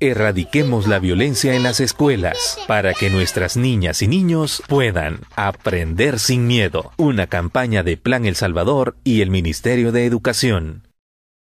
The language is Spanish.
Erradiquemos la violencia en las escuelas para que nuestras niñas y niños puedan aprender sin miedo. Una campaña de Plan El Salvador y el Ministerio de Educación.